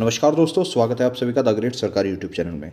नमस्कार दोस्तों स्वागत है आप सभी का द ग्रेट सरकारी यूट्यूब चैनल में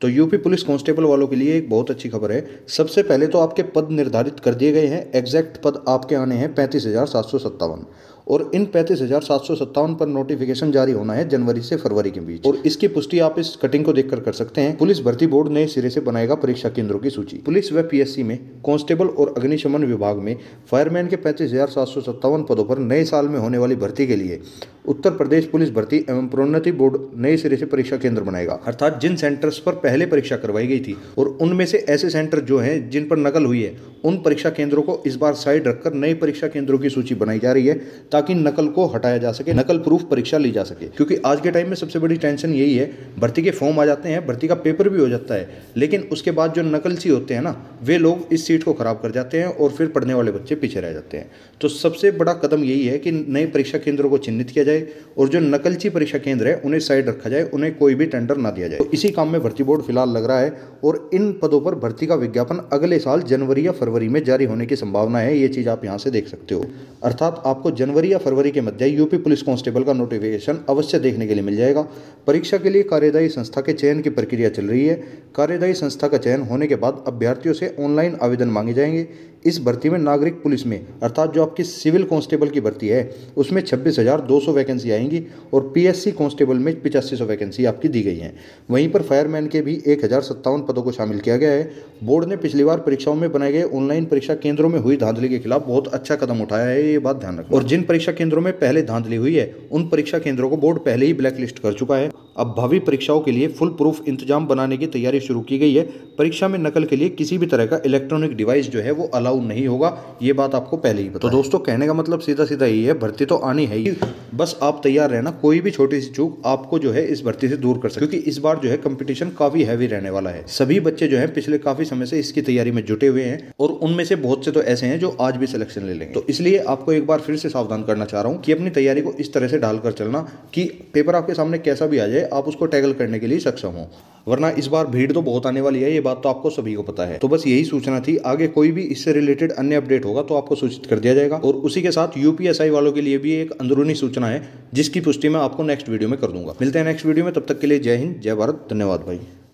तो यूपी पुलिस कांस्टेबल वालों के लिए एक बहुत अच्छी खबर है सबसे पहले तो आपके पद निर्धारित कर दिए गए हैं एग्जैक्ट पद आपके आने हैं पैंतीस हज़ार सात सौ सत्तावन और इन पैंतीस हज़ार सात सौ सत्तावन पर नोटिफिकेशन जारी होना है जनवरी से फरवरी के बीच और इसकी पुष्टि आप इस कटिंग को देखकर कर सकते हैं पुलिस भर्ती बोर्ड ने सिरे से बनाएगा परीक्षा केंद्रों की सूची पुलिस व पीएससी में कांस्टेबल और अग्निशमन विभाग में फायरमैन के पैंतीस हजार सात सौ सत्तावन पदों पर नए साल में होने वाली भर्ती के लिए उत्तर प्रदेश पुलिस भर्ती एवं प्रोन्नति बोर्ड नए सिरे से परीक्षा केंद्र बनाएगा अर्थात जिन सेंटर्स पर पहले परीक्षा करवाई गई थी और उनमें से ऐसे सेंटर जो हैं जिन पर नकल हुई है उन परीक्षा केंद्रों को इस बार साइड रखकर नए परीक्षा केंद्रों की सूची बनाई जा रही है ताकि नकल को हटाया जा सके नकल प्रूफ परीक्षा ली जा सके क्योंकि आज के टाइम में सबसे बड़ी टेंशन यही है भर्ती के फॉर्म आ जाते हैं भर्ती का पेपर भी हो जाता है लेकिन उसके बाद जो नकल सी होते हैं ना वे लोग इस सीट को ख़राब कर जाते हैं और फिर पढ़ने वाले बच्चे पीछे रह जाते हैं तो सबसे बड़ा कदम यही है कि नए परीक्षा केंद्रों को चिन्हित किया जाए और जो नकलची परीक्षा केंद्र है उन्हें साइड रखा जाए उन्हें कोई भी टेंडर ना दिया जाए तो इसी काम में भर्ती बोर्ड फिलहाल लग रहा है और इन पदों पर भर्ती का विज्ञापन अगले साल जनवरी या फरवरी में जारी होने की संभावना है ये चीज़ आप यहां से देख सकते हो अर्थात आपको जनवरी जनवरी या फरवरी के मध्य यूपी पुलिस कांस्टेबल का नोटिफिकेशन अवश्य देखने के लिए मिल जाएगा परीक्षा के लिए कार्यदायी संस्था के चयन की प्रक्रिया चल रही है कार्यदायी संस्था का चयन होने के बाद अभ्यर्थियों से ऑनलाइन आवेदन मांगे जाएंगे इस भर्ती में नागरिक पुलिस में अर्थात जो आपकी सिविल कांस्टेबल की भर्ती है उसमें छब्बीस हज़ार दो सौ वैकेंसी आएंगी और पीएससी कांस्टेबल में पिचासी सौ वैकेंसी आपकी दी गई हैं वहीं पर फायरमैन के भी एक हज़ार सत्तावन पदों को शामिल किया गया है बोर्ड ने पिछली बार परीक्षाओं में बनाए गए ऑनलाइन परीक्षा केंद्रों में हुई धांधली के खिलाफ बहुत अच्छा कदम उठाया है ये बात ध्यान रखें और जिन परीक्षा केंद्रों में पहले धांधली हुई है उन परीक्षा केंद्रों को बोर्ड पहले ही ब्लैकलिस्ट कर चुका है अब भावी परीक्षाओं के लिए फुल प्रूफ इंतजाम बनाने की तैयारी शुरू की गई है परीक्षा में नकल के लिए किसी भी तरह का इलेक्ट्रॉनिक डिवाइस जो है वो अलाउ नहीं होगा ये बात आपको पहले ही बता तो दोस्तों कहने का मतलब सीधा सीधा यही है भर्ती तो आनी है ही बस आप तैयार रहना कोई भी छोटी सी चूक आपको जो है इस भर्ती से दूर कर सकते क्योंकि इस बार जो है कंपटीशन काफी हैवी रहने वाला है सभी बच्चे जो है पिछले काफी समय से इसकी तैयारी में जुटे हुए हैं और उनमें से बहुत से तो ऐसे हैं जो आज भी सिलेक्शन ले लेंगे तो इसलिए आपको एक बार फिर से सावधान करना चाह रहा हूँ कि अपनी तैयारी को इस तरह से डालकर चलना कि पेपर आपके सामने कैसा भी आ जाए आप उसको टैगल करने के लिए सक्षम हो वरना इस बार भीड़ तो बहुत आने वाली है ये बात तो आपको सभी को पता है तो बस यही सूचना थी आगे कोई भी इससे रिलेटेड अन्य अपडेट होगा तो आपको सूचित कर दिया जाएगा और उसी के साथ यूपीएसआई वालों के लिए भी एक अंदरूनी सूचना है जिसकी पुष्टि मैं आपको नेक्स्ट वीडियो में कर दूंगा मिलते हैं नेक्स्ट वीडियो में तब तक के लिए जय हिंद जय भारत धन्यवाद भाई